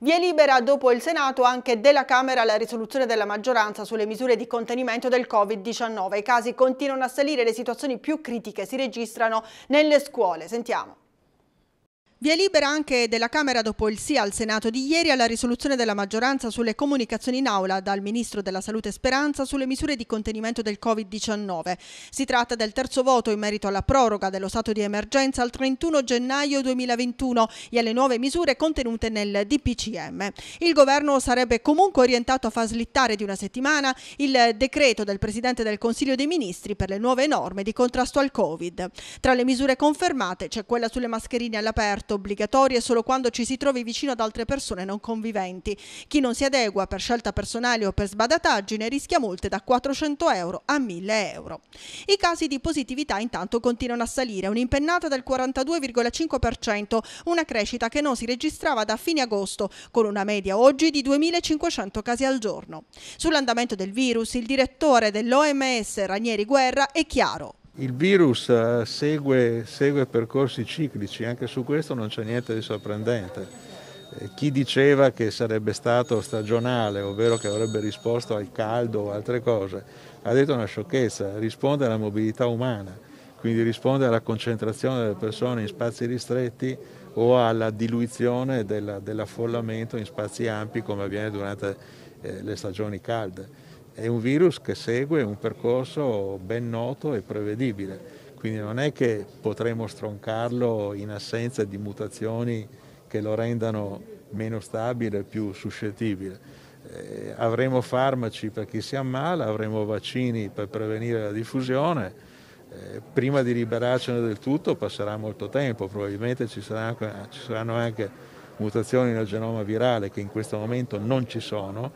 Via libera dopo il Senato anche della Camera la risoluzione della maggioranza sulle misure di contenimento del Covid-19. I casi continuano a salire, le situazioni più critiche si registrano nelle scuole. Sentiamo. Via libera anche della Camera dopo il sì al Senato di ieri alla risoluzione della maggioranza sulle comunicazioni in aula dal Ministro della Salute Speranza sulle misure di contenimento del Covid-19. Si tratta del terzo voto in merito alla proroga dello stato di emergenza al 31 gennaio 2021 e alle nuove misure contenute nel DPCM. Il governo sarebbe comunque orientato a far slittare di una settimana il decreto del Presidente del Consiglio dei Ministri per le nuove norme di contrasto al Covid. Tra le misure confermate c'è quella sulle mascherine all'aperto obbligatorie solo quando ci si trovi vicino ad altre persone non conviventi. Chi non si adegua per scelta personale o per sbadataggine rischia multe da 400 euro a 1000 euro. I casi di positività intanto continuano a salire, un'impennata del 42,5%, una crescita che non si registrava da fine agosto, con una media oggi di 2500 casi al giorno. Sull'andamento del virus, il direttore dell'OMS Ranieri Guerra è chiaro. Il virus eh, segue, segue percorsi ciclici, anche su questo non c'è niente di sorprendente eh, chi diceva che sarebbe stato stagionale, ovvero che avrebbe risposto al caldo o altre cose, ha detto una sciocchezza, risponde alla mobilità umana, quindi risponde alla concentrazione delle persone in spazi ristretti o alla diluizione della, dell'affollamento in spazi ampi come avviene durante eh, le stagioni calde è un virus che segue un percorso ben noto e prevedibile, quindi non è che potremo stroncarlo in assenza di mutazioni che lo rendano meno stabile e più suscettibile. Eh, avremo farmaci per chi si ammala, avremo vaccini per prevenire la diffusione. Eh, prima di liberarcene del tutto passerà molto tempo, probabilmente ci saranno, ci saranno anche mutazioni nel genoma virale che in questo momento non ci sono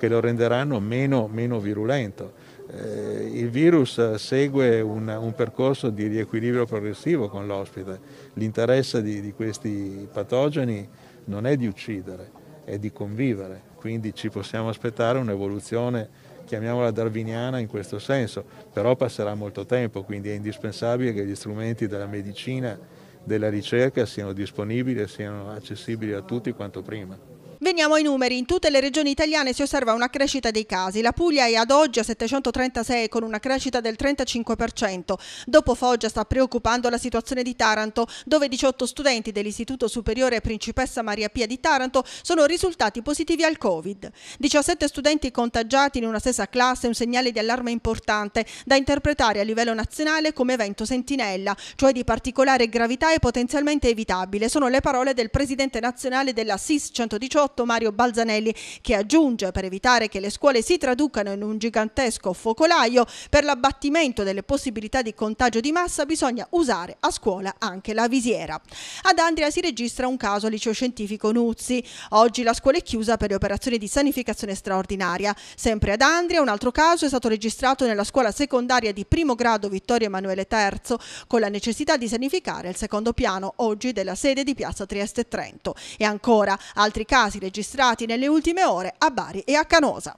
che lo renderanno meno, meno virulento. Eh, il virus segue una, un percorso di riequilibrio progressivo con l'ospite. L'interesse di, di questi patogeni non è di uccidere, è di convivere. Quindi ci possiamo aspettare un'evoluzione chiamiamola darwiniana in questo senso, però passerà molto tempo, quindi è indispensabile che gli strumenti della medicina, della ricerca siano disponibili e siano accessibili a tutti quanto prima. Veniamo ai numeri. In tutte le regioni italiane si osserva una crescita dei casi. La Puglia è ad oggi a 736 con una crescita del 35%. Dopo Foggia sta preoccupando la situazione di Taranto, dove 18 studenti dell'Istituto Superiore Principessa Maria Pia di Taranto sono risultati positivi al Covid. 17 studenti contagiati in una stessa classe è un segnale di allarme importante da interpretare a livello nazionale come evento sentinella, cioè di particolare gravità e potenzialmente evitabile. Sono le parole del presidente nazionale della SIS 118 fatto Mario Balzanelli che aggiunge per evitare che le scuole si traducano in un gigantesco focolaio per l'abbattimento delle possibilità di contagio di massa bisogna usare a scuola anche la visiera. Ad Andria si registra un caso al liceo scientifico Nuzzi. Oggi la scuola è chiusa per le operazioni di sanificazione straordinaria. Sempre ad Andria un altro caso è stato registrato nella scuola secondaria di primo grado Vittorio Emanuele III con la necessità di sanificare il secondo piano oggi della sede di Piazza Trieste Trento. E ancora altri casi registrati registrati nelle ultime ore a Bari e a Canosa.